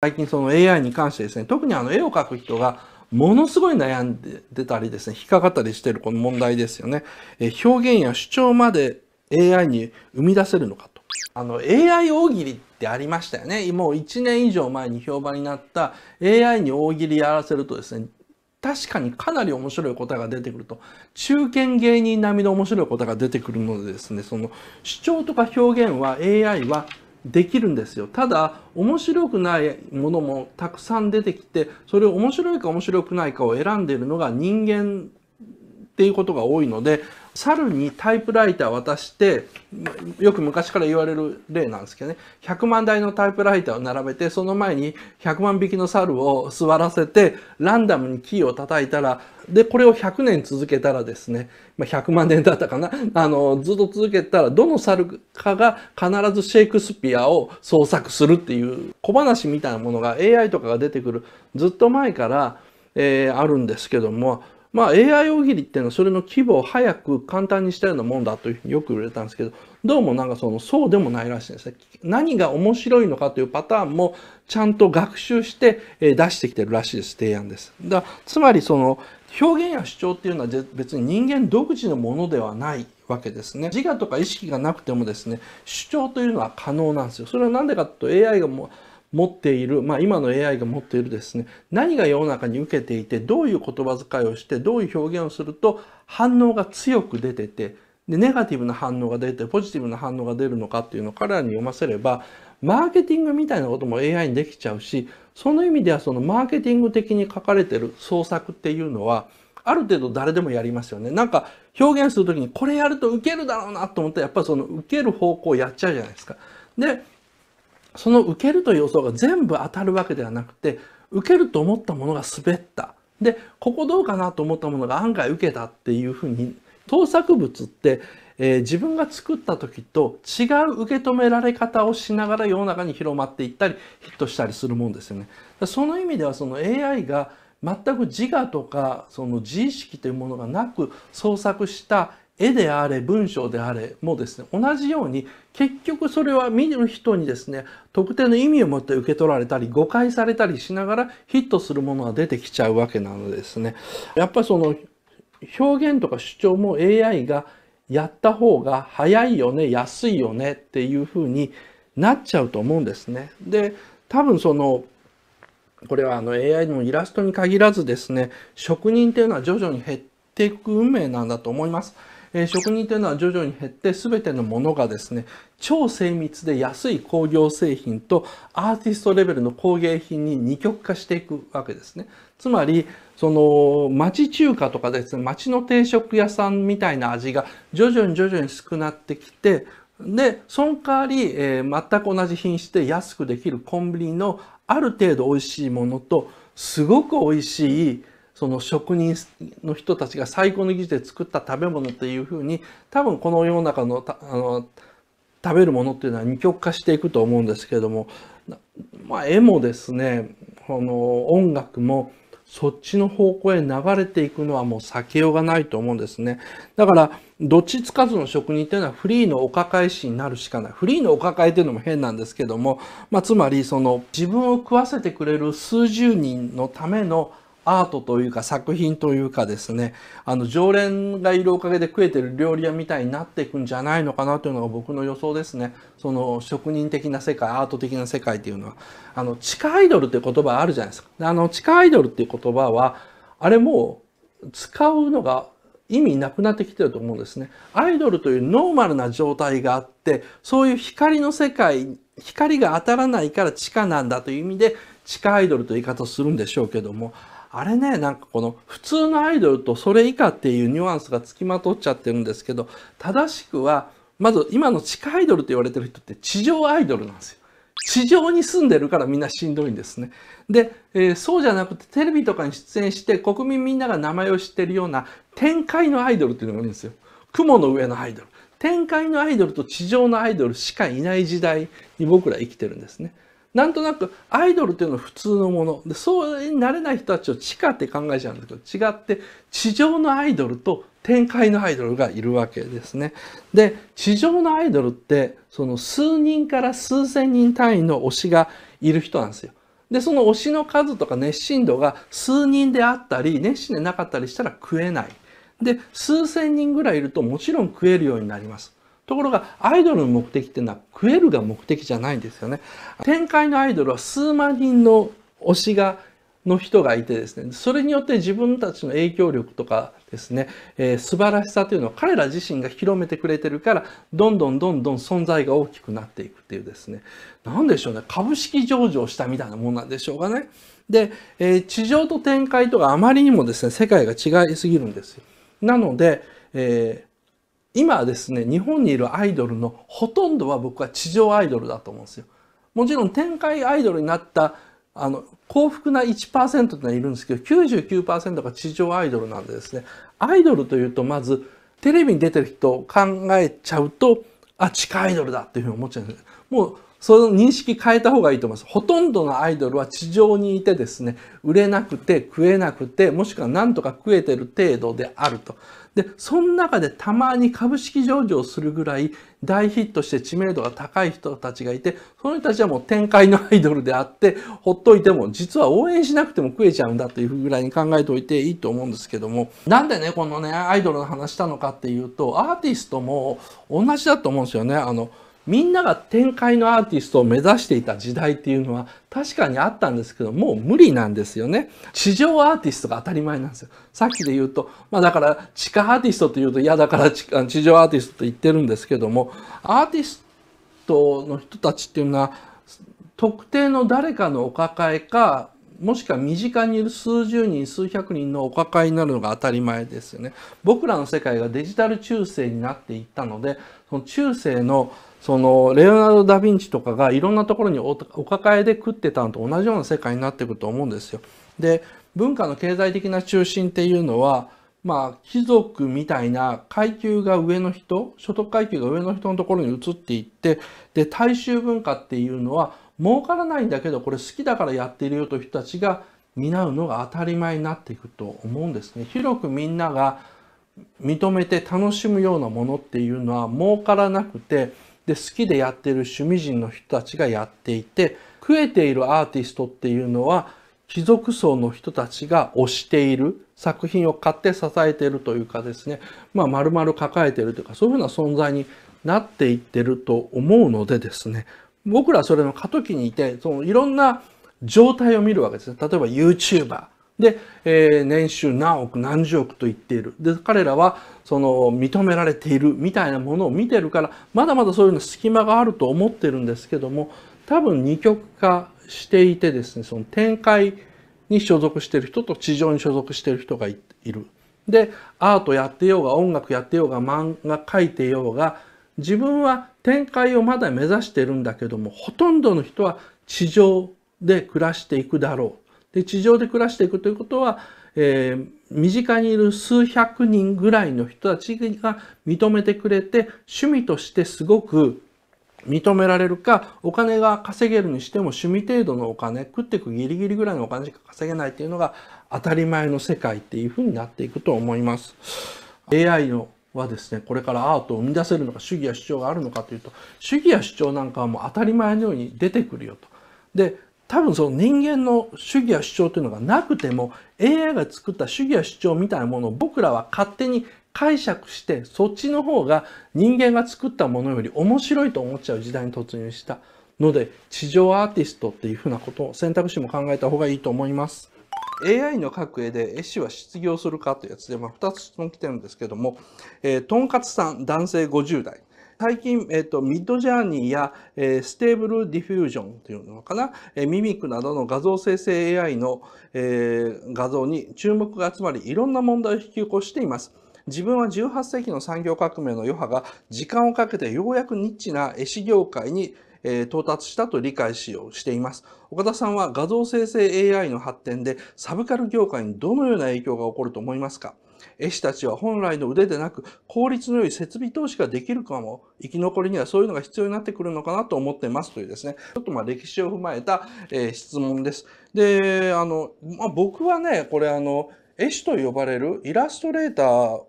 最近その AI に関してですね、特にあの絵を描く人がものすごい悩んで出たりですね、引っかかったりしてるこの問題ですよね。え表現や主張まで AI に生み出せるのかと。あの AI 大喜利ってありましたよね。もう1年以上前に評判になった AI に大喜利やらせるとですね、確かにかなり面白い答えが出てくると、中堅芸人並みの面白い答えが出てくるのでですね、その主張とか表現は AI はできるんですよただ面白くないものもたくさん出てきてそれを面白いか面白くないかを選んでいるのが人間っていうことが多いので猿にタイプライター渡してよく昔から言われる例なんですけどね100万台のタイプライターを並べてその前に100万匹の猿を座らせてランダムにキーを叩いたらでこれを100年続けたらですね、ま100万年だったかなあのずっと続けたらどの猿かが必ずシェイクスピアを創作するっていう小話みたいなものが AI とかが出てくるずっと前から、えー、あるんですけどもまあ、AI 大喜利っていうのはそれの規模を早く簡単にしたようなもんだというふうによく言われたんですけど、どうもなんかそのそうでもないらしいんですね。何が面白いのかというパターンもちゃんと学習して出してきてるらしいです、提案です。だつまりその表現や主張っていうのは別に人間独自のものではないわけですね。自我とか意識がなくてもですね、主張というのは可能なんですよ。それは何でかというと AI がもう持っている、まあ、今の AI が持っているですね、何が世の中に受けていて、どういう言葉遣いをして、どういう表現をすると反応が強く出てて、で、ネガティブな反応が出て、ポジティブな反応が出るのかっていうのを彼らに読ませれば、マーケティングみたいなことも AI にできちゃうし、その意味ではそのマーケティング的に書かれてる創作っていうのは、ある程度誰でもやりますよね。なんか表現するときにこれやるとウケるだろうなと思ったらやっぱりそのウケる方向をやっちゃうじゃないですか。で、その受けるという予想が全部当たるわけではなくて、受けると思ったものが滑った。で、ここどうかなと思ったものが案外受けたっていうふうに、盗作物って、えー、自分が作った時と違う受け止められ方をしながら世の中に広まっていったり、ヒットしたりするもんですよね。その意味ではその AI が全く自我とかその自意識というものがなく創作した絵であれ文章であれもですね同じように結局それは見る人にですね特定の意味を持って受け取られたり誤解されたりしながらヒットするものが出てきちゃうわけなのですねやっぱりその表現とか主張も AI がやった方が早いよね安いよねっていうふうになっちゃうと思うんですねで多分そのこれはあの AI のイラストに限らずですね職人っていうのは徐々に減っていく運命なんだと思います。えー、職人というのは徐々に減って全てのものがですね超精密で安い工業製品とアーティストレベルの工芸品に二極化していくわけですね。つまりその町中華とかですね町の定食屋さんみたいな味が徐々に徐々に少なってきてで、その代わり、えー、全く同じ品質で安くできるコンビニのある程度美味しいものと、すごく美味しいその職人の人たちが最高の技術で作った食べ物っていうふうに多分この世の中のあの食べるものっていうのは二極化していくと思うんですけれども、まあ、絵もですねこの音楽もそっちの方向へ流れていくのはもう避けようがないと思うんですね。だから、どっちつかずの職人っていうのはフリーのお抱え師になるしかない。フリーのお抱えていうのも変なんですけども、まあ、つまりその自分を食わせてくれる数十人のためのアートというか作品というかですねあの常連がいるおかげで食えてる料理屋みたいになっていくんじゃないのかなというのが僕の予想ですねその職人的な世界アート的な世界っていうのはあの地下アイドルって言葉あるじゃないですかあの地下アイドルっていう言葉はあれもう使うのが意味なくなってきてると思うんですね。アイドルというノーマルな状態があって、そういう光の世界、光が当たらないから地下なんだという意味で、地下アイドルという言い方をするんでしょうけども、あれね、なんかこの普通のアイドルとそれ以下っていうニュアンスがつきまとっちゃってるんですけど、正しくは、まず今の地下アイドルと言われてる人って地上アイドルなんですよ。地上に住んでるからみんなしんどいんですね。で、えー、そうじゃなくてテレビとかに出演して国民みんなが名前を知ってるような展開のアイドルっていうのがいるんですよ。雲の上のアイドル。展開のアイドルと地上のアイドルしかいない時代に僕ら生きてるんですね。なんとなくアイドルっていうのは普通のもの。で、そうになれない人たちを地下って考えちゃうんですけど、違って地上のアイドルと展開のアイドルがいるわけですね。で、地上のアイドルって、その数人から数千人単位の推しがいる人なんですよ。で、その推しの数とか熱心度が数人であったり、熱心でなかったりしたら食えない。で、数千人ぐらいいるともちろん食えるようになります。ところが、アイドルの目的っていうのは食えるが目的じゃないんですよね。展開のアイドルは数万人の推しが、の人がいてですね、それによって自分たちの影響力とかですね、えー、素晴らしさというのを彼ら自身が広めてくれてるから、どんどんどんどん存在が大きくなっていくっていうですね、なんでしょうね、株式上場したみたいなもんなんでしょうかね。で、えー、地上と展開とかあまりにもですね、世界が違いすぎるんですよ。なので、えー今ですね日本にいるアイドルのほとんどは僕は地上アイドルだと思うんですよ。もちろん展開アイドルになったあの幸福な1%ってのはいるんですけど99%が地上アイドルなんでですねアイドルというとまずテレビに出てる人を考えちゃうとあ地下アイドルだっていうふうに思っちゃうんですもうその認識変えた方がいいと思います。ほとんどのアイドルは地上にいてですね、売れなくて食えなくて、もしくは何とか食えてる程度であると。で、その中でたまに株式上場するぐらい大ヒットして知名度が高い人たちがいて、その人たちはもう展開のアイドルであって、ほっといても実は応援しなくても食えちゃうんだというぐらいに考えておいていいと思うんですけども、なんでね、このね、アイドルの話したのかっていうと、アーティストも同じだと思うんですよね。あの、みんなが展開のアーティストを目指していた時代っていうのは確かにあったんですけど、もう無理なんですよね。地上アーティストが当たり前なんですよ。さっきで言うと、まあだから地下アーティストというと嫌だから地 上アーティストと言ってるんですけども、アーティストの人たちっていうのは特定の誰かのお抱えか、もしくは身近にいる数十人、数百人のお抱えになるのが当たり前ですよね。僕らの世界がデジタル中世になっていったので、その中世のそのレオナルド・ダ・ヴィンチとかがいろんなところにお抱えで食ってたのと同じような世界になってくると思うんですよ。で文化の経済的な中心っていうのはまあ貴族みたいな階級が上の人所得階級が上の人のところに移っていってで大衆文化っていうのは儲からないんだけどこれ好きだからやっているよという人たちが担うのが当たり前になっていくと思うんですね。広くみんなが認めて楽しむようなものっていうのは儲からなくてで好きでやってる趣味人の人たちがやっていて食えているアーティストっていうのは貴族層の人たちが推している作品を買って支えているというかですねまあ丸々抱えているというかそういうふうな存在になっていってると思うのでですね僕らそれの過渡期にいてそのいろんな状態を見るわけですね例えば YouTuber で、えー、年収何億何十億と言っている。で、彼らはその認められているみたいなものを見てるから、まだまだそういうの隙間があると思ってるんですけども、多分二極化していてですね、その展開に所属している人と地上に所属している人がいる。で、アートやってようが音楽やってようが漫画描いてようが、自分は展開をまだ目指してるんだけども、ほとんどの人は地上で暮らしていくだろう。で地上で暮らしていくということは、えー、身近にいる数百人ぐらいの人たちが認めてくれて趣味としてすごく認められるか、お金が稼げるにしても趣味程度のお金、食ってくギリギリぐらいのお金しか稼げないっていうのが当たり前の世界っていうふうになっていくと思います。AI のはですね、これからアートを生み出せるのか、主義や主張があるのかというと、主義や主張なんかはもう当たり前のように出てくるよと。で、多分その人間の主義や主張というのがなくても AI が作った主義や主張みたいなものを僕らは勝手に解釈してそっちの方が人間が作ったものより面白いと思っちゃう時代に突入したので地上アーティストっていうふうなことを選択肢も考えた方がいいと思います。AI の各絵で絵師は失業するかというやつで、まあ、2つ質問来てるんですけども、えー、とんかつさん男性50代最近、えっ、ー、と、ミッドジャーニーや、えー、ステーブルディフュージョンというのかな、えー、ミミックなどの画像生成 AI の、えー、画像に注目が集まり、いろんな問題を引き起こしています。自分は18世紀の産業革命の余波が時間をかけてようやくニッチな絵師業界にえ到達したと理解しようしています。岡田さんは画像生成 AI の発展でサブカル業界にどのような影響が起こると思いますか絵師たちは本来の腕でなく、効率の良い設備投資ができるかも、生き残りにはそういうのが必要になってくるのかなと思ってますというですね、ちょっとまあ歴史を踏まえた、えー、質問です。で、あの、まあ、僕はね、これあの、絵師と呼ばれるイラストレーター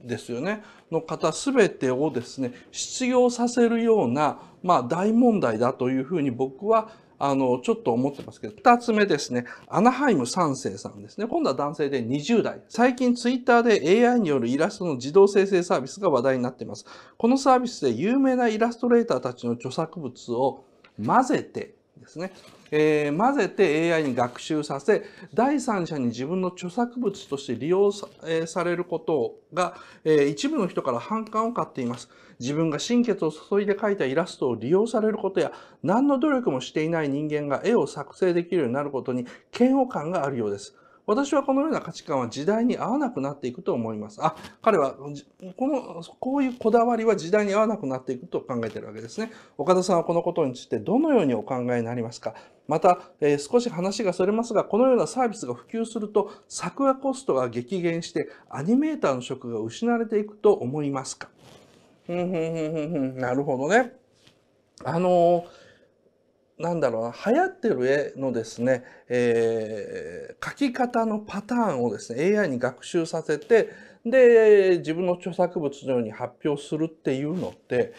ですよねの方全てをですね失業させるような、まあ、大問題だというふうに僕はあの、ちょっと思ってますけど、二つ目ですね。アナハイム三世さんですね。今度は男性で20代。最近ツイッターで AI によるイラストの自動生成サービスが話題になっています。このサービスで有名なイラストレーターたちの著作物を混ぜてですね、えー、混ぜて AI に学習させ第三者に自分の著作物として利用さ,、えー、されることが、えー、一部の人から反感を買っています自分が心血を注いで描いたイラストを利用されることや何の努力もしていない人間が絵を作成できるようになることに嫌悪感があるようです私はこのような価値観は時代に合わなくなっていくと思います。あ、彼は、この、こういうこだわりは時代に合わなくなっていくと考えてるわけですね。岡田さんはこのことについてどのようにお考えになりますかまた、えー、少し話がそれますが、このようなサービスが普及すると、作画コストが激減して、アニメーターの職が失われていくと思いますかふんふんふんふんふん。なるほどね。あのーなんだろうな、流行ってる絵のですね、えー、描き方のパターンをですね、AI に学習させて、で、自分の著作物のように発表するっていうのって、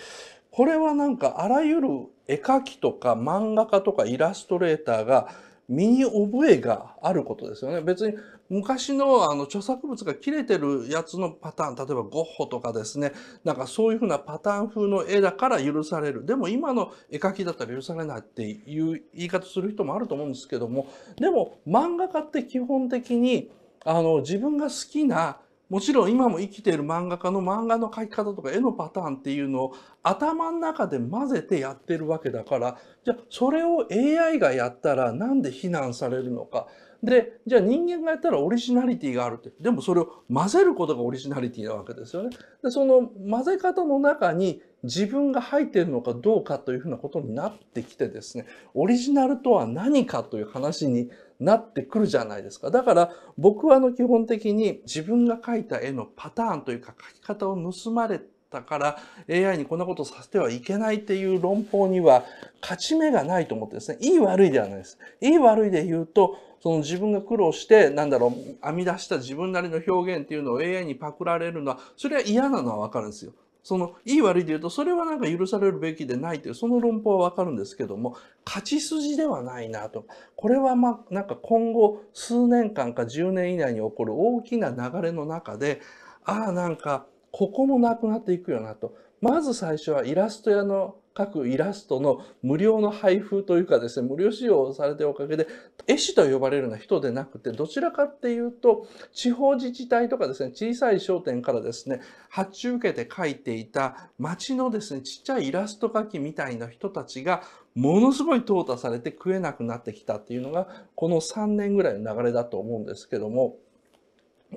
これはなんかあらゆる絵描きとか漫画家とかイラストレーターが身に覚えがあることですよね。別に昔のあの著作物が切れてるやつのパターン、例えばゴッホとかですね、なんかそういうふうなパターン風の絵だから許される。でも今の絵描きだったら許されないっていう言い方する人もあると思うんですけども、でも漫画家って基本的にあの自分が好きなもちろん今も生きている漫画家の漫画の描き方とか絵のパターンっていうのを頭の中で混ぜてやってるわけだからじゃあそれを AI がやったらなんで非難されるのかでじゃあ人間がやったらオリジナリティがあるってでもそれを混ぜることがオリジナリティなわけですよね。でその混ぜ方の中に自分が入っているのかどうかというふうなことになってきてですねオリジナルとは何かという話になってくるじゃないですか。だから僕はあの基本的に自分が描いた絵のパターンというか描き方を盗まれたから AI にこんなことさせてはいけないっていう論法には勝ち目がないと思ってですね、いい悪いではないです。いい悪いで言うと、その自分が苦労して、なんだろう、編み出した自分なりの表現っていうのを AI にパクられるのは、それは嫌なのはわかるんですよ。その、いい悪いで言うと、それはなんか許されるべきでないという、その論法はわかるんですけども、勝ち筋ではないなと。これはまあ、なんか今後数年間か10年以内に起こる大きな流れの中で、ああ、なんか、ここもなくなっていくよなと。まず最初はイラスト屋の各イラストの無料の配布というかですね、無料使用をされておかげで、絵師と呼ばれるような人でなくて、どちらかっていうと、地方自治体とかですね、小さい商店からですね、発注受けて描いていた町のですね、ちっちゃいイラスト描きみたいな人たちが、ものすごい淘汰されて食えなくなってきたっていうのが、この3年ぐらいの流れだと思うんですけども、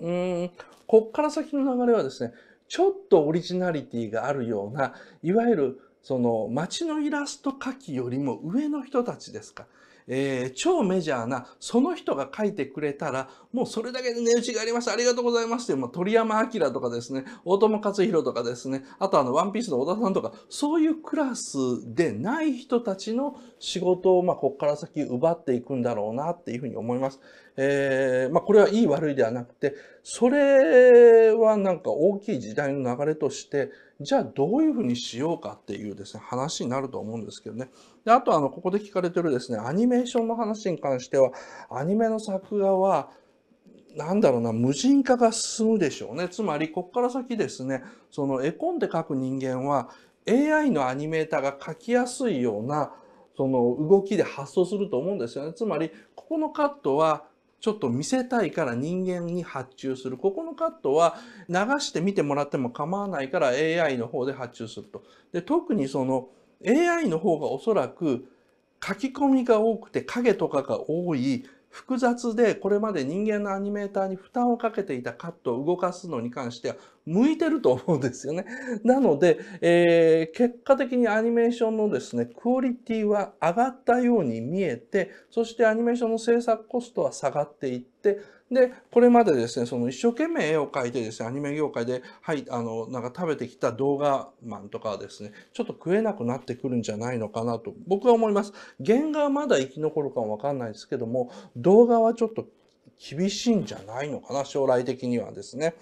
うーん、こっから先の流れはですね、ちょっとオリジナリティがあるような、いわゆるその街のイラスト描きよりも上の人たちですか。えー、超メジャーな、その人が書いてくれたら、もうそれだけで値打ちがありますありがとうございますって、まあ、鳥山明とかですね、大友克洋とかですね、あとあの、ワンピースの小田さんとか、そういうクラスでない人たちの仕事を、まあ、ここから先奪っていくんだろうなっていうふうに思います。えー、まあ、これはいい悪いではなくて、それはなんか大きい時代の流れとして、じゃあどういうふうにしようかっていうですね、話になると思うんですけどね。であと、あの、ここで聞かれてるですね、アニメーションの話に関しては、アニメの作画は、なんだろうな、無人化が進むでしょうね。つまり、ここから先ですね、その絵コンで描く人間は、AI のアニメーターが描きやすいような、その動きで発想すると思うんですよね。つまり、ここのカットは、ちょっと見せたいから人間に発注する。ここのカットは流して見てもらっても構わないから AI の方で発注すると。で、特にその AI の方がおそらく書き込みが多くて影とかが多い複雑でこれまで人間のアニメーターに負担をかけていたカットを動かすのに関しては向いてると思うんですよね。なので、えー、結果的にアニメーションのですね、クオリティは上がったように見えて、そしてアニメーションの制作コストは下がっていって、で、これまでですね、その一生懸命絵を描いてですね、アニメ業界で、はい、あの、なんか食べてきた動画マンとかはですね、ちょっと食えなくなってくるんじゃないのかなと、僕は思います。原画はまだ生き残るかもわかんないですけども、動画はちょっと厳しいんじゃないのかな、将来的にはですね。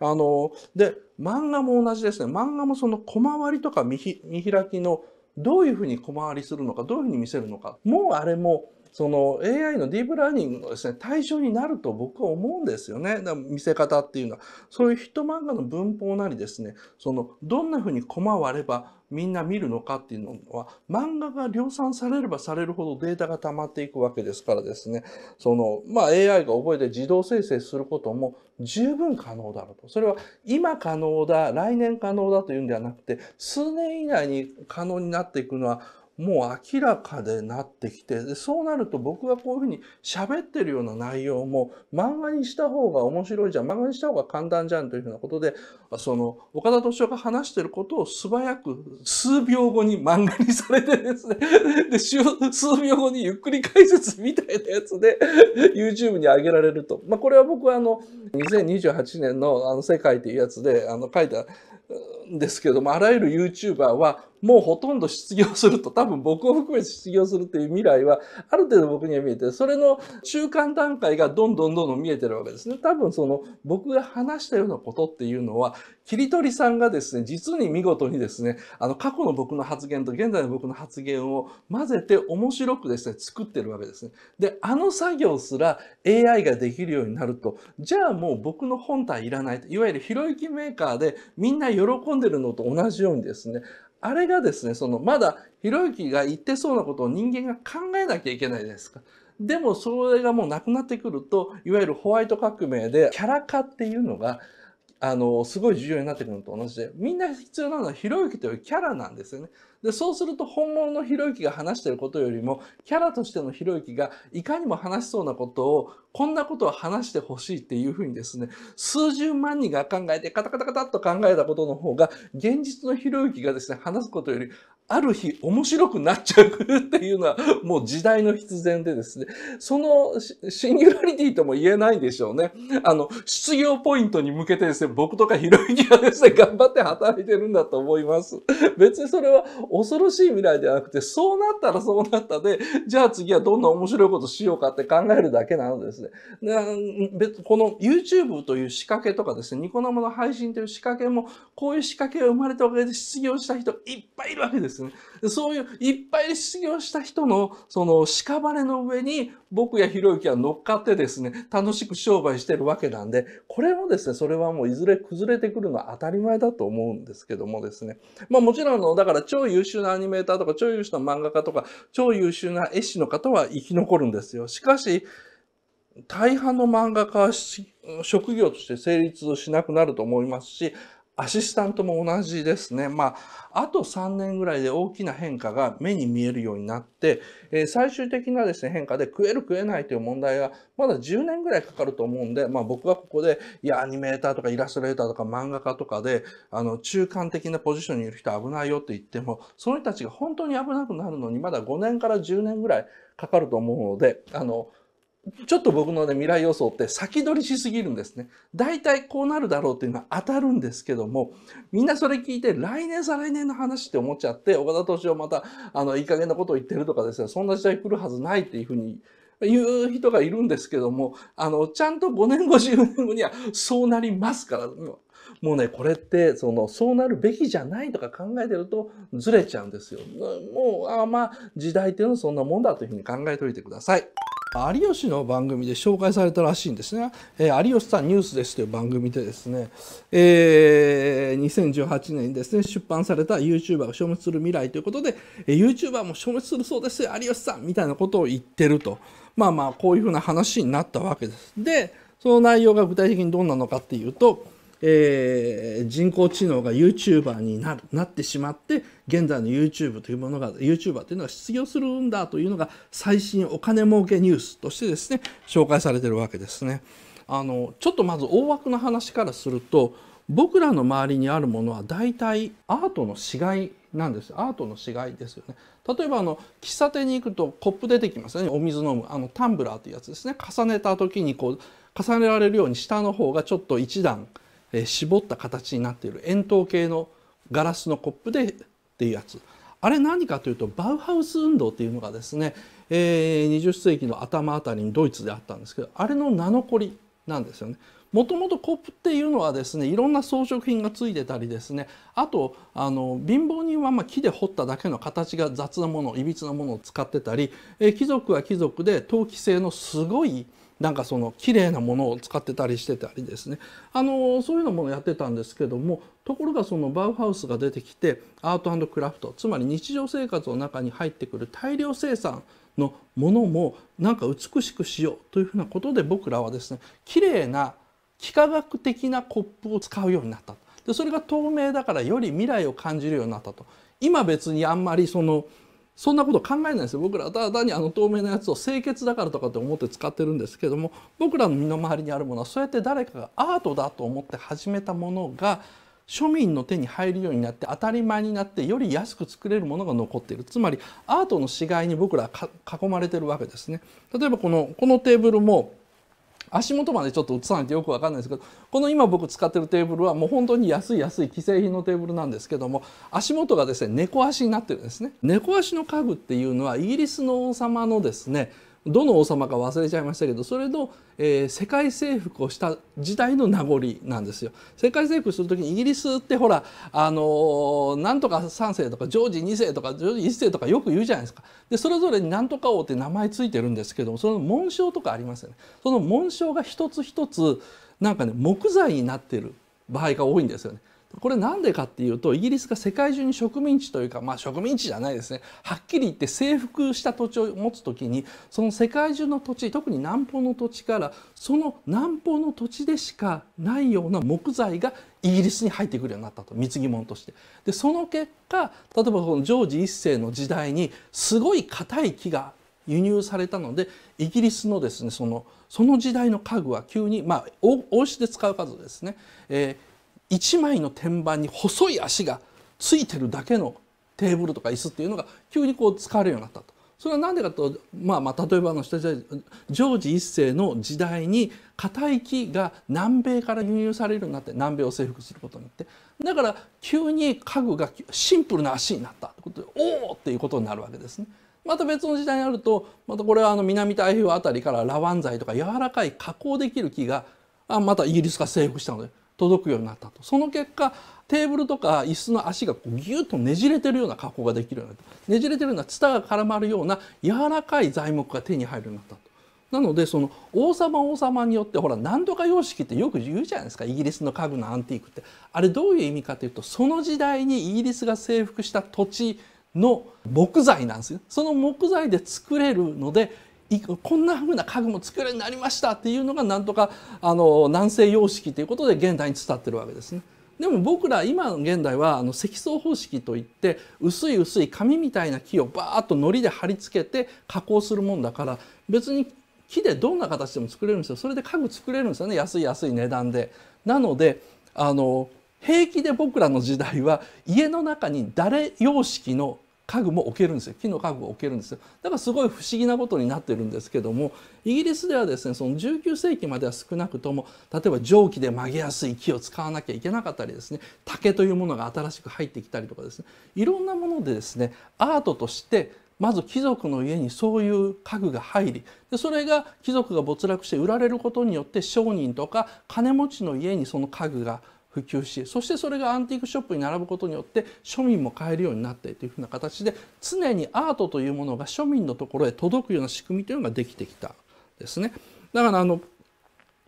あの、で、漫画も同じですね。漫画もその小回りとか見開きのどういうふうに小回りするのか、どういうふうに見せるのか、もうあれもその AI のディープラーニングのですね、対象になると僕は思うんですよね。だから見せ方っていうのは。そういう人漫画の文法なりですね、その、どんな風に駒割ればみんな見るのかっていうのは、漫画が量産されればされるほどデータが溜まっていくわけですからですね、その、まあ AI が覚えて自動生成することも十分可能だろうと。それは今可能だ、来年可能だというんではなくて、数年以内に可能になっていくのは、もう明らかでなってきて、そうなると僕がこういうふうに喋ってるような内容も漫画にした方が面白いじゃん、漫画にした方が簡単じゃんというふうなことで、その岡田敏夫が話してることを素早く数秒後に漫画にされてですね、で、数秒後にゆっくり解説みたいなやつで YouTube に上げられると。まあこれは僕はあの、2028年のあの世界っていうやつであの書いたんですけども、あらゆる YouTuber はもうほとんど失業すると、多分僕を含めて失業するという未来は、ある程度僕には見えて、それの中間段階がどんどんどんどん見えてるわけですね。多分その僕が話したようなことっていうのは、切り取りさんがですね、実に見事にですね、あの過去の僕の発言と現在の僕の発言を混ぜて面白くですね、作ってるわけですね。で、あの作業すら AI ができるようになると、じゃあもう僕の本体いらないと、いわゆるひろゆきメーカーでみんな喜んでるのと同じようにですね、あれがですね、そのまだひろゆきが言ってそうなことを人間が考えなきゃいけないですか。でもそれがもうなくなってくると、いわゆるホワイト革命でキャラ化っていうのが、あの、すごい重要になってくるのと同じで、みんな必要なのはひろゆきというキャラなんですよね。でそうすると本物のひろゆきが話してることよりもキャラとしてのひろゆきがいかにも話しそうなことをこんなことは話してほしいっていうふうにですね数十万人が考えてカタカタカタっと考えたことの方が現実のひろゆきがですね話すことよりある日面白くなっちゃうっていうのはもう時代の必然でですね、そのシンギュラリティとも言えないでしょうね。あの、失業ポイントに向けてですね、僕とかひろゆきがですね、頑張って働いてるんだと思います。別にそれは恐ろしい未来ではなくて、そうなったらそうなったで、じゃあ次はどんな面白いことしようかって考えるだけなのですね。でこの YouTube という仕掛けとかですね、ニコ生の配信という仕掛けも、こういう仕掛けが生まれたおかげで失業した人いっぱいいるわけですね。そういういっぱい失業した人のその屍の上に僕やひろゆきは乗っかってですね、楽しく商売してるわけなんで、これもですね、それはもういずれ崩れてくるのは当たり前だと思うんですけどもですね。まあもちろんの、だから超優秀なアニメーターとか、超優秀な漫画家とか、超優秀な絵師の方は生き残るんですよ。しかし、大半の漫画家は職業として成立しなくなると思いますし、アシスタントも同じですね。まあ、あと3年ぐらいで大きな変化が目に見えるようになって、えー、最終的なですね、変化で食える食えないという問題がまだ10年ぐらいかかると思うんで、まあ僕はここで、いや、アニメーターとかイラストレーターとか漫画家とかで、あの、中間的なポジションにいる人危ないよって言っても、その人たちが本当に危なくなるのにまだ5年から10年ぐらいかかると思うので、あの、ちょっと僕のね、未来予想って先取りしすぎるんですね。大体こうなるだろうっていうのは当たるんですけども、みんなそれ聞いて、来年再来年の話って思っちゃって、岡田敏夫また、あの、いい加減なことを言ってるとかですね、そんな時代来るはずないっていうふうに言う人がいるんですけども、あの、ちゃんと5年後、10年後にはそうなりますから、もうね、これって、その、そうなるべきじゃないとか考えてるとずれちゃうんですよ。もう、あまあ、時代っていうのはそんなもんだというふうに考えておいてください。有吉の番組で紹介されたらしいんですね「えー、有吉さんニュースです」という番組でですね、えー、2018年にですね出版された YouTuber が消滅する未来ということで、えー、YouTuber も消滅するそうです有吉さんみたいなことを言ってるとまあまあこういうふうな話になったわけです。でその内容が具体的にどんなのかっていうとえー、人工知能が YouTuber にななってしまって現在の YouTube というものが YouTuber というのが失業するんだというのが最新お金儲けニュースとしてですね紹介されてるわけですね。あのちょっとまず大枠の話からすると僕らの周りにあるものは大体アートの死骸なんですアートの死骸ですよね例えばあの喫茶店に行くとコップ出てきますねお水飲むあのタンブラーというやつですね重ねた時にこう重ねられるように下の方がちょっと一段絞った形になっている円筒形のガラスのコップでっていうやつあれ何かというとバウハウス運動っていうのがですね、え20世紀の頭あたりにドイツであったんですけどあれの名残なんですよね。もともとコップっていうのはですねいろんな装飾品がついてたりですねあとあの貧乏人はま木で彫っただけの形が雑なものいびつなものを使ってたり、え貴族は貴族で陶器製のすごい、なんかその綺麗なものを使ってたりしてたりですねあのそういうのもやってたんですけどもところがそのバウハウスが出てきてアートクラフトつまり日常生活の中に入ってくる大量生産のものもなんか美しくしようというふうなことで僕らはですね綺麗な幾何学的なコップを使うようになったでそれが透明だからより未来を感じるようになったと今別にあんまりそのそんなこと考えないですよ僕らただ単にあの透明なやつを清潔だからとかって思って使ってるんですけども僕らの身の回りにあるものはそうやって誰かがアートだと思って始めたものが庶民の手に入るようになって当たり前になってより安く作れるものが残っているつまりアートの死骸に僕ら囲まれてるわけですね。例えばこのこのテーブルも足元までちょっと映さないとよく分かんないですけどこの今僕使ってるテーブルはもう本当に安い安い既製品のテーブルなんですけども足元がですね猫足になってるんですね猫足の家具っていうのはイギリスの王様のですねどの王様か忘れちゃいましたけどそれの、えー、世界征服をした時代の名残なんですよ。世界征服する時にイギリスってほら、あのー、なんとか3世とかジョージ2世とかジョージ1世とかよく言うじゃないですか。でそれぞれになんとか王って名前ついてるんですけどもその紋章とかありますよね。その紋章が一つ一つなんかね木材になってる場合が多いんですよね。これなんでかっていうとイギリスが世界中に植民地というか、まあ、植民地じゃないですねはっきり言って征服した土地を持つ時にその世界中の土地特に南方の土地からその南方の土地でしかないような木材がイギリスに入ってくるようになったと貢ぎ物として。でその結果例えばこのジョージ1世の時代にすごい硬い木が輸入されたのでイギリスのですねそのその時代の家具は急に、まあ、王室で使う数ですね、えー1枚の天板に細い足がついてるだけのテーブルとか椅子っていうのが急にこう使われるようになったと。それは何でかと、まあ、まあ例えばのジョージ一世の時代に硬い木が南米から輸入されるようになって南米を征服することによってだから急に家具がシンプルな足になったってことでおおっていうことになるわけですね。また別の時代になるとまたこれはあの南太平洋あたりからラワン材とか柔らかい加工できる木があまたイギリスが征服したので届くようになったとその結果テーブルとか椅子の足がこうギュッとねじれてるような加工ができるようになったねじれてるようなツタが絡まるような柔らかい材木が手に入るようになったと。なのでその王様王様によってほら何とか様式ってよく言うじゃないですかイギリスの家具のアンティークってあれどういう意味かというとその時代にイギリスが征服した土地の木材なんですよその木材で作れるのでこんなふうな家具も作るようになりましたっていうのがなんとかあの南西様式ということで現代に伝ってるわけですね。でも僕ら今の現代はあの積層方式といって薄い薄い紙みたいな木をバーッと糊で貼り付けて加工するもんだから別に木でどんな形でも作れるんですよそれで家具作れるんですよね安い安い値段で。なのであの平気で僕らの時代は家の中に誰様式の家具も置けるんですよ木の家具を置けるんですよだからすごい不思議なことになってるんですけどもイギリスではですねその19世紀までは少なくとも例えば蒸気で曲げやすい木を使わなきゃいけなかったりですね竹というものが新しく入ってきたりとかですねいろんなものでですねアートとしてまず貴族の家にそういう家具が入りでそれが貴族が没落して売られることによって商人とか金持ちの家にその家具が入普及しそしてそれがアンティークショップに並ぶことによって庶民も買えるようになってというふうな形で常にアートというものが庶民のところへ届くような仕組みというのができてきたですね。だからあの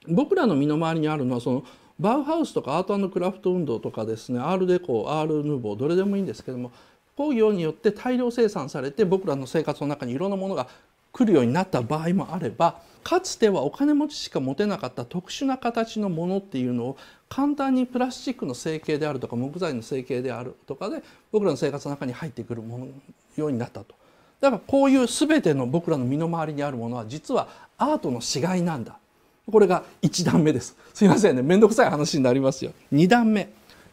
僕らの身の回りにあるのはそのバウハウスとかアートクラフト運動とかですねアールデコアール・ヌーボーどれでもいいんですけども工業によって大量生産されて僕らの生活の中にいろんなものが来るようになった場合もあればかつてはお金持ちしか持てなかった特殊な形のものっていうのを簡単にプラスチックの成形であるとか木材の成形であるとかで僕らの生活の中に入ってくるものようになったと。だからこういう全ての僕らの身の回りにあるものは実はアートの死骸なんだ。これが1段目です。すいませんね。面倒くさい話になりますよ。2段目。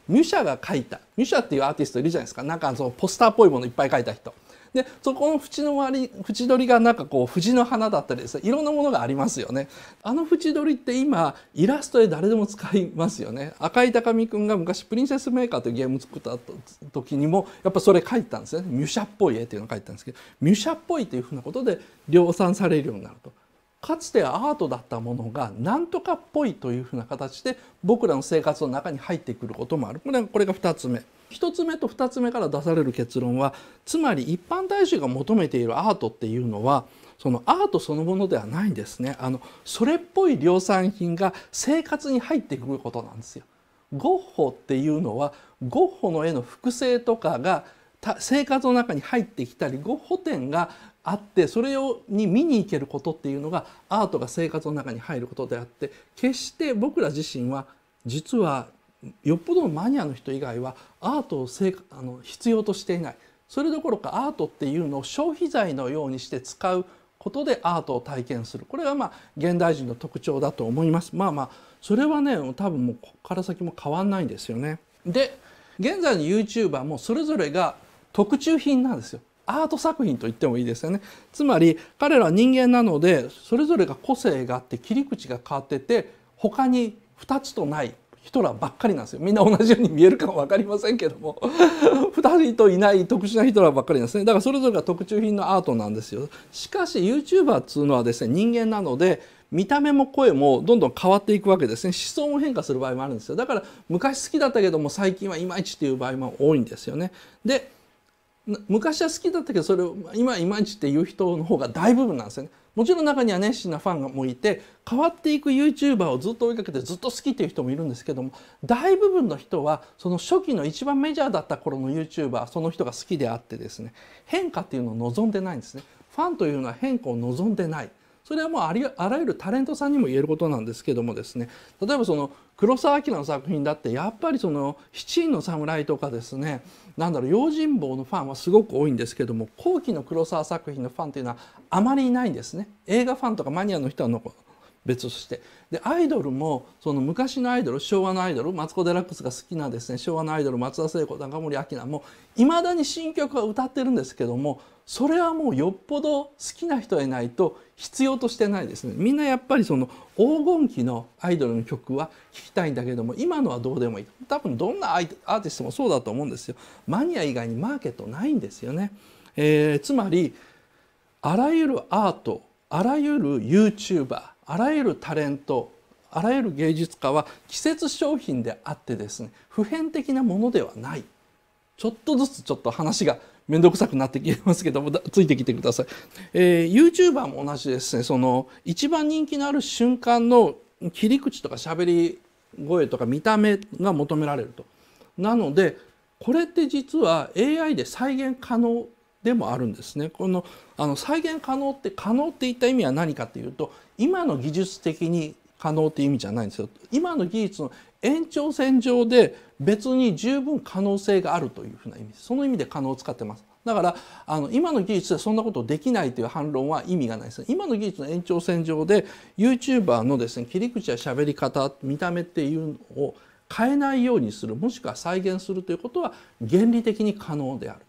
ミュシャが描いた。ミュシャっていうアーティストいるじゃないですか。なんかそのポスターっぽいものいっぱい描いた人。でそこの縁の周り縁取りがなんかこう藤の花だったりですねいろんなものがありますよね。あの縁取りって今イラストで誰でも使いますよね。赤井高見くんが昔プリンセスメーカーというゲーム作った時にもやっぱそれ書いたんですね。ミュシャっぽい絵っていうのを書いたんですけどミュシャっぽいというふうなことで量産されるようになると。かつてアートだったものがなんとかっぽいというふうな形で僕らの生活の中に入ってくることもあるこれが2つ目。1つ目と2つ目から出される結論はつまり一般大衆が求めているアートっていうのはそのアートそのものではないんですねあのそれっぽい量産品が生活に入ってくることなんですよ。ゴッホっていうのはゴッホの絵の複製とかが生活の中に入ってきたりゴッホ展があってそれをに見に行けることっていうのがアートが生活の中に入ることであって決して僕ら自身は実はよっぽどのマニアの人以外はアートをせあの必要としていないそれどころかアートっていうのを消費財のようにして使うことでアートを体験するこれがまあ現代人の特徴だと思いますまあまあそれはね多分もうここから先も変わんないんですよねで現在の YouTuber もそれぞれが特注品なんですよアート作品と言ってもいいですよねつまり彼らは人間なのでそれぞれが個性があって切り口が変わってて他に2つとないヒトラーばっかりなんですよみんな同じように見えるかも分かりませんけども2 人といない特殊なヒトラーばっかりなんですねだからそれぞれが特注品のアートなんですよしかし YouTuber っつうのはですね人間なので見た目も声もどんどん変わっていくわけですね思想も変化する場合もあるんですよだから昔好きだったけども最近はいまいちっていう場合も多いんですよねで昔は好きだったけどそれを今いまいちっていう人の方が大部分なんですよねもちろん中には熱心なファンがもいて変わっていく YouTuber をずっと追いかけてずっと好きっていう人もいるんですけども大部分の人はその初期の一番メジャーだった頃の YouTuber その人が好きであってですね変化っていうのを望んでないんですね。ファンというのは変化を望んでない。それはもうあらゆるタレントさんにも言えることなんですけどもですね例えばその黒澤明の作品だってやっぱりその「七人の侍」とかですねなんだろう用心棒のファンはすごく多いんですけども後期の黒沢作品のファンというのはあまりいないんですね映画ファンとかマニアの人は別としてでアイドルもその昔のアイドル昭和のアイドルマツコ・デラックスが好きなですね昭和のアイドル松田聖子中森明菜もいまだに新曲は歌ってるんですけどもそれはもうよっぽど好きな人へないと必要としてないですねみんなやっぱりその黄金期のアイドルの曲は聴きたいんだけども今のはどうでもいい多分どんなアーティストもそうだと思うんですよマニア以外にマーケットないんですよね、えー、つまりあらゆるアートあらゆる YouTuber あらゆるタレントあらゆる芸術家は季節商品であってですね普遍的なものではないちょっとずつちょっと話が面倒くさくなってきますけどもついてきてください、えー、YouTuber も同じですねその一番人気のある瞬間の切り口とか喋り声とか見た目が求められるとなのでこれって実は AI で再現可能でもあるんですねこのあの再現可能って可能っていった意味は何かっていうと今の技術的に可能っていう意味じゃないんですよ今の技術の延長線上で別に十分可能性があるというふうな意味その意味で可能を使ってますだからあの今の技術でそんなことできないという反論は意味がないです今の技術の延長線上で YouTuber のですね切り口や喋り方見た目っていうのを変えないようにするもしくは再現するということは原理的に可能である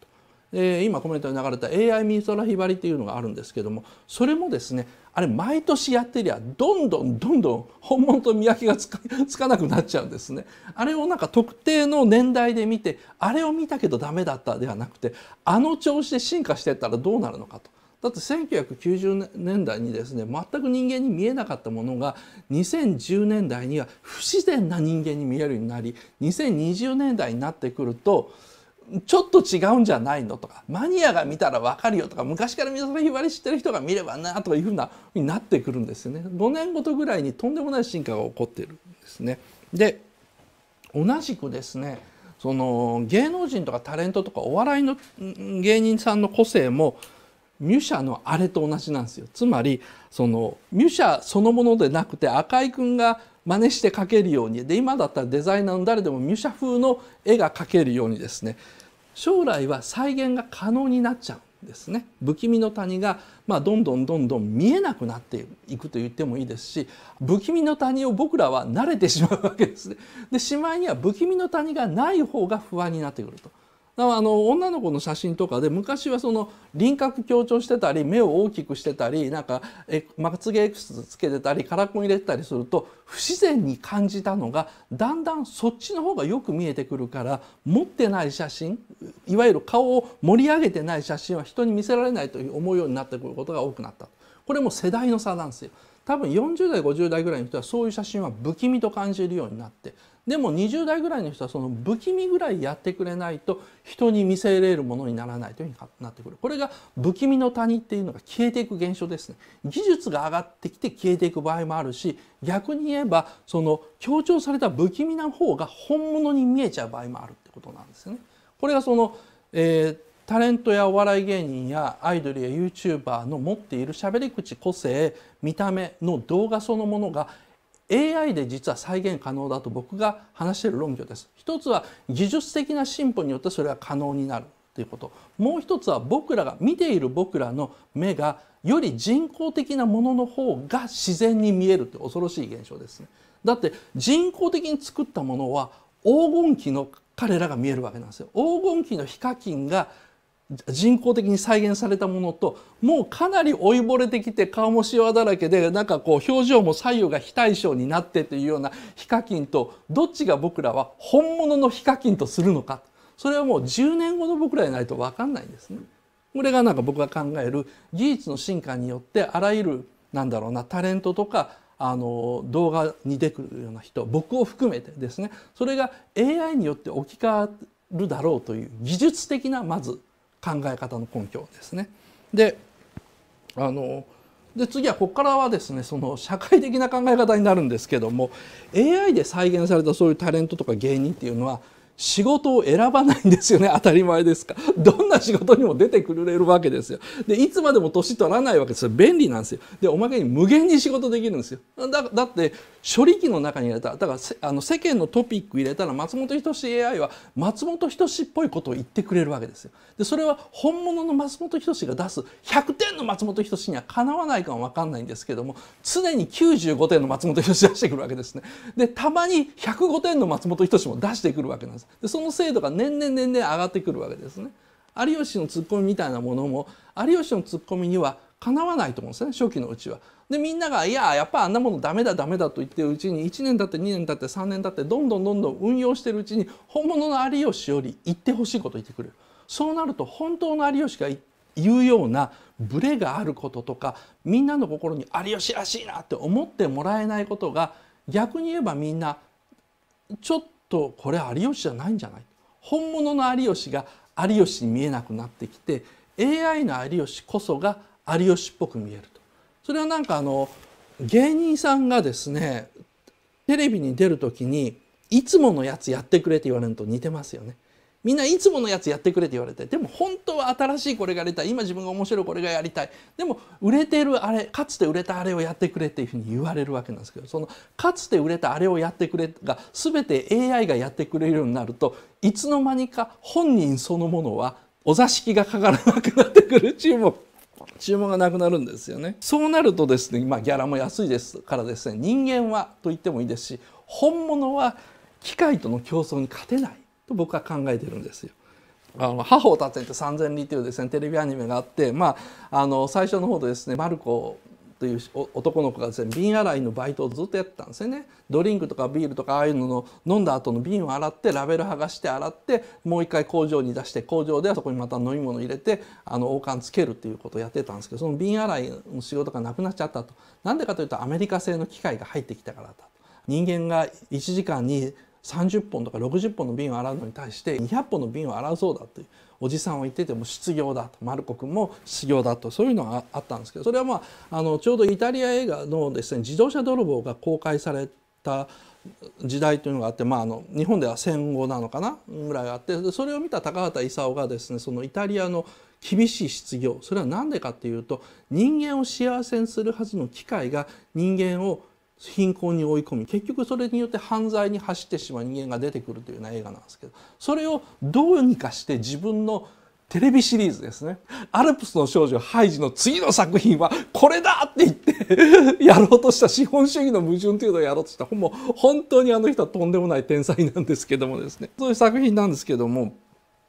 えー、今コメントに流れた AI 美空ひばりっていうのがあるんですけどもそれもですねあれ毎年やってりゃどんどんどんどん本物と見分けがつかなくなっちゃうんですね。あれをなんか特定の年代で見てあれを見たけどダメだったではなくてあの調子で進化してったらどうなるのかと。だって1990年代にですね全く人間に見えなかったものが2010年代には不自然な人間に見えるようになり2020年代になってくると。ちょっと違うんじゃないのとかマニアが見たら分かるよとか昔からさん言わり知ってる人が見ればなとかいうふうなになってくるんですよね。5年ごとぐらいにとんでもない進化が起こってるんですね。で同じくですねその芸能人とかタレントとかお笑いの芸人さんの個性もミュシャのあれと同じなんですよつまりそのミュシャそのものでなくて赤井君が真似して描けるようにで今だったらデザイナーの誰でもミュシャ風の絵が描けるようにですね将来は再現が可能になっちゃうんですね不気味の谷が、まあ、どんどんどんどん見えなくなっていくと言ってもいいですし不気味の谷を僕らは慣れてしまうわけですね。でしまいには不気味の谷がない方が不安になってくると。だからあの女の子の写真とかで昔はその輪郭強調してたり目を大きくしてたりなんかえまつげエクスつけてたりカラコン入れてたりすると不自然に感じたのがだんだんそっちの方がよく見えてくるから持ってない写真いわゆる顔を盛り上げてない写真は人に見せられないと思うようになってくることが多くなったこれも世代の差なんですよ。多分40代50代ぐらいの人はそういう写真は不気味と感じるようになってでも20代ぐらいの人はその不気味ぐらいやってくれないと人に見せれるものにならないというふうになってくるこれが不気味の谷っていうのが消えていく現象ですね技術が上がってきて消えていく場合もあるし逆に言えばその強調された不気味な方が本物に見えちゃう場合もあるってことなんですよねこれがその、えー、タレントやお笑い芸人やアイドルや YouTuber の持っている喋り口個性見た目の動画そのものが AI で実は再現可能だと僕が話している論拠です。一つは技術的な進歩によってそれは可能になるということ。もう一つは僕らが見ている僕らの目がより人工的なものの方が自然に見えるって恐ろしい現象ですね。だって人工的に作ったものは黄金期の彼らが見えるわけなんですよ。黄金期のヒカキンが人工的に再現されたものともうかなり老いぼれてきて顔もしわだらけでなんかこう表情も左右が非対称になってというようなヒカキンとどっちが僕らは本物のヒカキンとするのかそれはもう10年後の僕らでないと分かんないんですね。これがなんか僕が考える技術の進化によってあらゆるなんだろうなタレントとかあの動画に出てくるような人僕を含めてですねそれが AI によって置き換わるだろうという技術的なまず考え方の根拠ですね。であので次はここからはですねその社会的な考え方になるんですけども AI で再現されたそういうタレントとか芸人っていうのは仕事を選ばないんですよね 当たり前ですかどんな仕事にも出てくれるわけですよでいつまでも年取らないわけですよ便利なんですよでおまけに無限に仕事できるんですよだって処理機の中に入れただからあの世間のトピック入れたら松本人志 AI は松本人志っぽいことを言ってくれるわけですよでそれは本物の松本人志が出す100点の松本人志にはかなわないかも分かんないんですけども常に95点の松本人志出してくるわけですねでたまに105点の松本人志も出してくるわけなんです。でその精度が年々年々上がってくるわけですね。有吉のツッコミみたいなものも有吉のツッコミにはかなわないと思うんですね初期のうちは。でみんなが「いややっぱあんなものダメだダメだ」と言ってるうちに1年経って2年経って3年経ってどんどんどんどん運用してるうちに本物の有吉より言ってほしいこと言ってくる。そうなると本当の有吉が言うようなブレがあることとかみんなの心に有吉らしいなって思ってもらえないことが逆に言えばみんなちょっととこれ有吉じゃないんじゃない本物の有吉が有吉に見えなくなってきて AI の有吉こそが有吉っぽく見えるとそれはなんかあの芸人さんがですねテレビに出る時にいつものやつやってくれって言われると似てますよね。みんないつものやつやってくれって言われてでも本当は新しいこれがやりたい今自分が面白いこれがやりたいでも売れてるあれかつて売れたあれをやってくれっていうふうに言われるわけなんですけどそのかつて売れたあれをやってくれが全て AI がやってくれるようになるといつの間にか本人そのものはお座敷がかからなくなってくる注注文がなくなるんですよねそうなるとですね、まあ、ギャラも安いですからですね人間はと言ってもいいですし本物は機械との競争に勝てないと僕は考えてるんですよ。あの母を立てて三千里というですねテレビアニメがあって、まあ、あの最初の方でですねマルコという男の子がですね瓶洗いのバイトをずっとやってたんですよねドリンクとかビールとかああいうのの飲んだ後の瓶を洗ってラベル剥がして洗ってもう一回工場に出して工場ではそこにまた飲み物入れてあの王冠つけるっていうことをやってたんですけどその瓶洗いの仕事がなくなっちゃったとなんでかというとアメリカ製の機械が入ってきたからだと。人間が1時間に30本とか60本の瓶を洗うのに対して200本の瓶を洗うそうだとておじさんを言ってても失業だとマルコ君も失業だとそういうのがあったんですけどそれはまああのちょうどイタリア映画のですね自動車泥棒が公開された時代というのがあって、まあ、あの日本では戦後なのかなぐらいあってそれを見た高畑勲がですねそのイタリアの厳しい失業それは何でかっていうと人間を幸せにするはずの機械が人間を貧困に追い込み結局それによって犯罪に走ってしまう人間が出てくるというような映画なんですけどそれをどうにかして自分のテレビシリーズですね。アルプスの少女ハイジの次の作品はこれだって言って やろうとした資本主義の矛盾というのをやろうとしたもう本当にあの人はとんでもない天才なんですけどもですねそういう作品なんですけども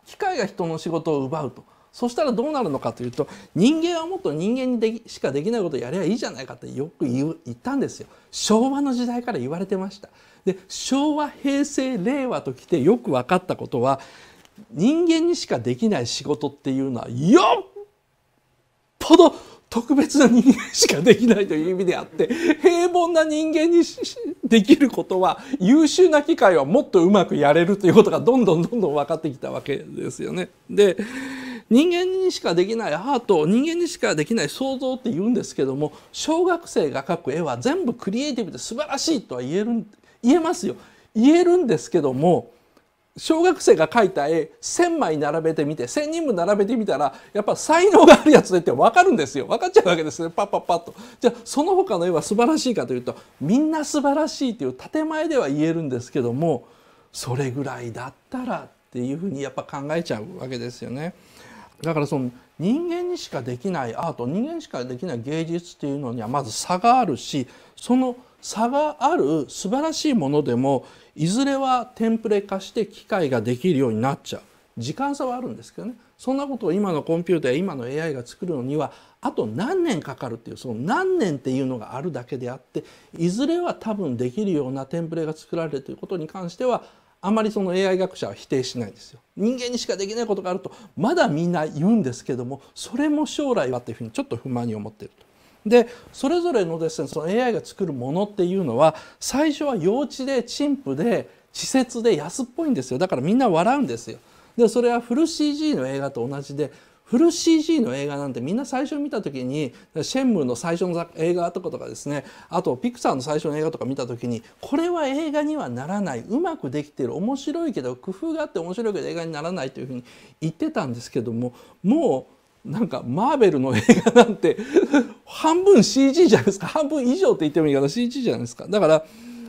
機械が人の仕事を奪うと。そしたらどうなるのかというと人間はもっと人間にでしかできないことをやればいいじゃないかってよく言ったんですよ昭和の時代から言われてましたで昭和平成令和ときてよく分かったことは人間にしかできない仕事っていうのはよっぽど特別な人間しかできないという意味であって平凡な人間にできることは優秀な機会はもっとうまくやれるということがどんどんどんどん分かってきたわけですよね。で人間にしかできないアート人間にしかできない想像って言うんですけども小学生が描く絵は全部クリエイティブで素晴らしいとは言える言えますよ言えるんですけども小学生が描いた絵1,000枚並べてみて1,000人分並べてみたらやっぱ才能があるやつでって分かるんですよ分かっちゃうわけですねパッパッパッと。じゃあその他の絵は素晴らしいかというとみんな素晴らしいという建前では言えるんですけどもそれぐらいだったらっていうふうにやっぱ考えちゃうわけですよね。だからその人間にしかできないアート人間にしかできない芸術っていうのにはまず差があるしその差がある素晴らしいものでもいずれはテンプレ化して機械ができるようになっちゃう時間差はあるんですけどねそんなことを今のコンピューター今の AI が作るのにはあと何年かかるっていうその何年っていうのがあるだけであっていずれは多分できるようなテンプレが作られるということに関してはあまりその AI 学者は否定しないんですよ。人間にしかできないことがあるとまだみんな言うんですけどもそれも将来はっていうふうにちょっと不満に思っていると。でそれぞれのですねその AI が作るものっていうのは最初は幼稚で陳腐で稚拙で安っぽいんですよだからみんな笑うんですよ。でそれはフル CG の映画と同じでフル CG の映画なんてみんな最初見た時にシェンムーの最初の映画とかとかですねあとピクサーの最初の映画とか見た時にこれは映画にはならないうまくできてる面白いけど工夫があって面白いけど映画にならないというふうに言ってたんですけどももうなんかマーベルの映画なんて半分 CG じゃないですか半分以上って言ってもいいかな CG じゃないですかだから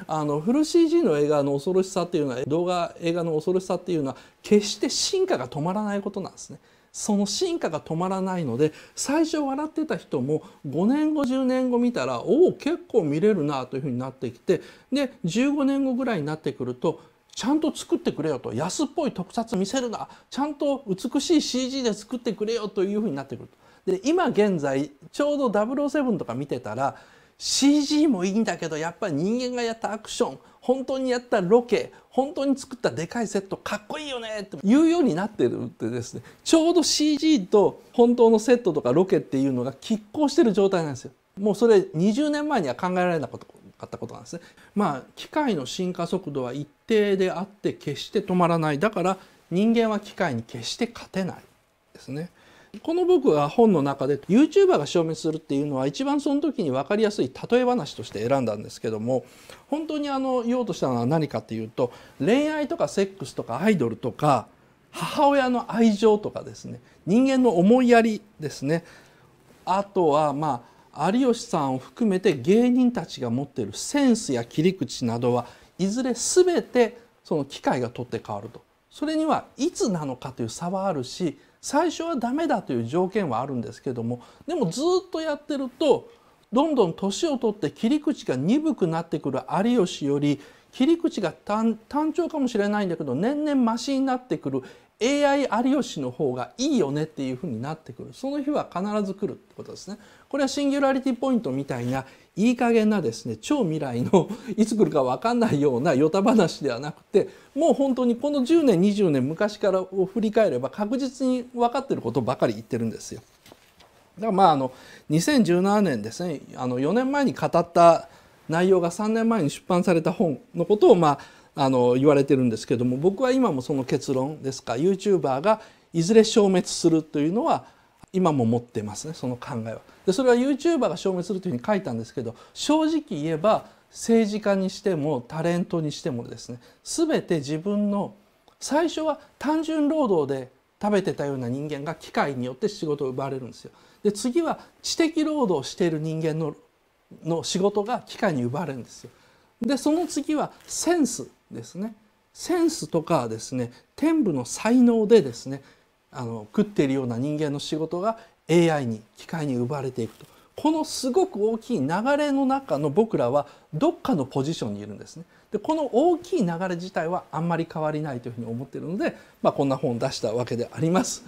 あのフル CG の映画の恐ろしさっていうのは動画映画の恐ろしさっていうのは決して進化が止まらないことなんですね。その進化が止まらないので最初笑ってた人も5年後10年後見たらおお結構見れるなというふうになってきてで15年後ぐらいになってくるとちゃんと作ってくれよと安っぽい特撮見せるなちゃんと美しい CG で作ってくれよというふうになってくるで今現在ちょうど007とか見てたら CG もいいんだけどやっぱり人間がやったアクション本当にやったロケ本当に作ったでかいセットかっこいいよねって言うようになってるってですねちょうど CG と本当のセットとかロケっていうのが拮抗してる状態なんですよ。もうそれ20年前には考えられなかったことなんですね。まあ機械の進化速度は一定であって決して止まらないだから人間は機械に決して勝てないですね。この僕は本の中で YouTuber が消滅するっていうのは一番その時に分かりやすい例え話として選んだんですけども本当にあの言おうとしたのは何かっていうと恋愛とかセックスとかアイドルとか母親の愛情とかですね人間の思いやりですねあとはまあ有吉さんを含めて芸人たちが持っているセンスや切り口などはいずれ全てその機械が取って変わるとそれにはいつなのかという差はあるし最初はダメだという条件はあるんですけどもでもずっとやってるとどんどん年を取って切り口が鈍くなってくる有吉より切り口が単調かもしれないんだけど年々マシになってくる AI 有吉の方がいいよねっていうふうになってくるその日は必ず来るってことですね。これはシンギュラリティポイントみたいないい加減なですね超未来の いつ来るか分かんないような与太話ではなくてもう本当にこの10年20年昔からを振り返れば確実に分かってることばかり言ってるんですよ。だからまああの2017年ですねあの4年前に語った内容が3年前に出版された本のことをまああの言われてるんですけども僕は今もその結論ですか YouTuber がいずれ消滅するというのは今も持ってますねその考えはでそれは YouTuber が証明するというふうに書いたんですけど正直言えば政治家にしてもタレントにしてもですね全て自分の最初は単純労働で食べてたような人間が機械によって仕事を奪われるんですよ。で次は知的労働をしている人間のの仕事が機械に奪われるんですよ。でその次はセンスですね。センスとかですね天部の才能でですねあの食っているような人間の仕事が AI に機械に奪われていくとこのすごく大きい流れの中の僕らはどっかのポジションにいるんですね。でこの大きい流れ自体はあんまり変わりないというふうに思っているので、まあ、こんな本を出したわけであります。